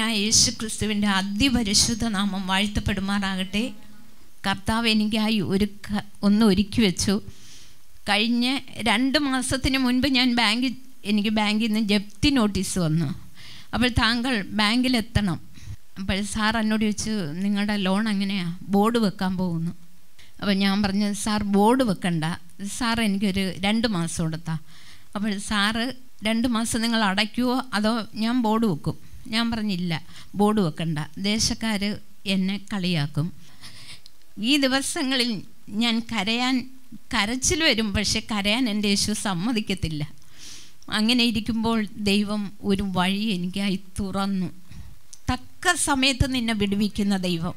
യേശു ക്രിസ്തുവിൻ്റെ അതിപരിശുദ്ധ നാമം വാഴ്ത്തപ്പെടുമാറാകട്ടെ കർത്താവ് എനിക്കായി ഒരു ഒന്ന് ഒരുക്കി വെച്ചു കഴിഞ്ഞ രണ്ട് മാസത്തിന് മുൻപ് ഞാൻ ബാങ്കിൽ എനിക്ക് ബാങ്കിൽ നിന്ന് ജപ്തി നോട്ടീസ് വന്നു അപ്പോൾ താങ്കൾ ബാങ്കിലെത്തണം അപ്പോൾ സാർ എന്നോട് ചോദിച്ചു നിങ്ങളുടെ ലോൺ എങ്ങനെയാണ് ബോർഡ് വെക്കാൻ പോകുന്നു അപ്പോൾ ഞാൻ പറഞ്ഞു സാർ ബോർഡ് വെക്കണ്ട സാർ എനിക്കൊരു രണ്ട് മാസം കൊടുത്താൽ അപ്പോൾ സാറ് രണ്ട് മാസം നിങ്ങൾ അടയ്ക്കുമോ അതോ ഞാൻ ബോർഡ് വെക്കും ഞാൻ പറഞ്ഞില്ല ബോർഡ് വെക്കണ്ട ദേശക്കാർ എന്നെ കളിയാക്കും ഈ ദിവസങ്ങളിൽ ഞാൻ കരയാൻ കരച്ചിൽ വരും പക്ഷെ കരയാൻ എൻ്റെ യേശു സമ്മതിക്കത്തില്ല അങ്ങനെ ഇരിക്കുമ്പോൾ ദൈവം ഒരു വഴി എനിക്കായി തുറന്നു തക്ക സമയത്ത് നിന്നെ വിടുവിക്കുന്ന ദൈവം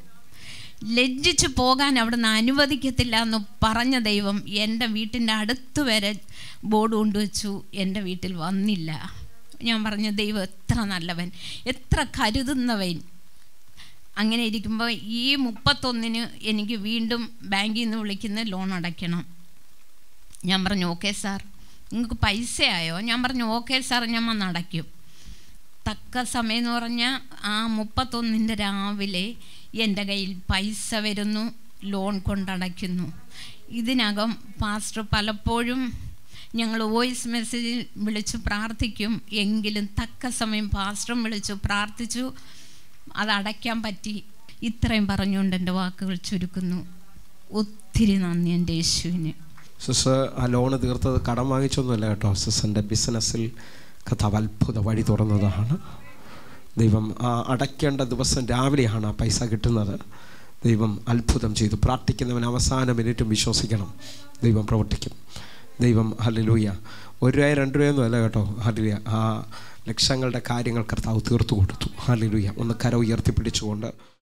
ലജ്ജിച്ച് പോകാൻ അവിടുന്ന് അനുവദിക്കത്തില്ല എന്ന് പറഞ്ഞ ദൈവം എൻ്റെ വീട്ടിൻ്റെ അടുത്ത് വരെ ബോർഡ് കൊണ്ടുവച്ചു എൻ്റെ വീട്ടിൽ വന്നില്ല ഞാൻ പറഞ്ഞ ദൈവം എത്ര നല്ലവൻ എത്ര കരുതുന്നവൻ അങ്ങനെ ഇരിക്കുമ്പോൾ ഈ മുപ്പത്തൊന്നിന് എനിക്ക് വീണ്ടും ബാങ്കിൽ നിന്ന് വിളിക്കുന്ന ലോൺ അടയ്ക്കണം ഞാൻ പറഞ്ഞു ഓക്കെ സാർ നിങ്ങൾക്ക് പൈസയായോ ഞാൻ പറഞ്ഞു ഓക്കെ സാർ ഞാൻ വന്ന് അടയ്ക്കും തക്ക സമയം എന്ന് പറഞ്ഞാൽ ആ മുപ്പത്തൊന്നിൻ്റെ രാവിലെ എൻ്റെ കയ്യിൽ പൈസ വരുന്നു ലോൺ കൊണ്ടടയ്ക്കുന്നു ഇതിനകം പാസ്റ്റർ പലപ്പോഴും ഞങ്ങൾ വോയിസ് മെസ്സേജിൽ വിളിച്ചു പ്രാർത്ഥിക്കും എങ്കിലും തക്ക സമയം പാസ്റ്ററും വിളിച്ചു പ്രാർത്ഥിച്ചു അത് പറ്റി ഇത്രയും പറഞ്ഞുകൊണ്ട് എൻ്റെ വാക്കുകൾ ചുരുക്കുന്നു ഒത്തിരി നന്ദി എൻ്റെ യേശുവിന് സിസ് ആ ലോണ് തീർത്തത് കടം വാങ്ങിച്ചൊന്നുമല്ല കേട്ടോ സിസിൻ്റെ ബിസിനസ്സിൽ കഥാവ് അത്ഭുത വഴി തുറന്നതാണ് ദൈവം ആ അടയ്ക്കേണ്ട ദിവസം രാവിലെയാണ് ആ പൈസ കിട്ടുന്നത് ദൈവം അത്ഭുതം ചെയ്തു പ്രാർത്ഥിക്കുന്നവൻ അവസാന മിനിറ്റും വിശ്വസിക്കണം ദൈവം പ്രവർത്തിക്കും ദൈവം ഹലിലൂയ ഒരു രൂപ രണ്ട് അല്ല കേട്ടോ ഹലിലൂയ ആ ലക്ഷങ്ങളുടെ കാര്യങ്ങൾ കർത്താവ് തീർത്തു കൊടുത്തു ഹലിലൂയ ഒന്ന് കര ഉയർത്തിപ്പിടിച്ചുകൊണ്ട്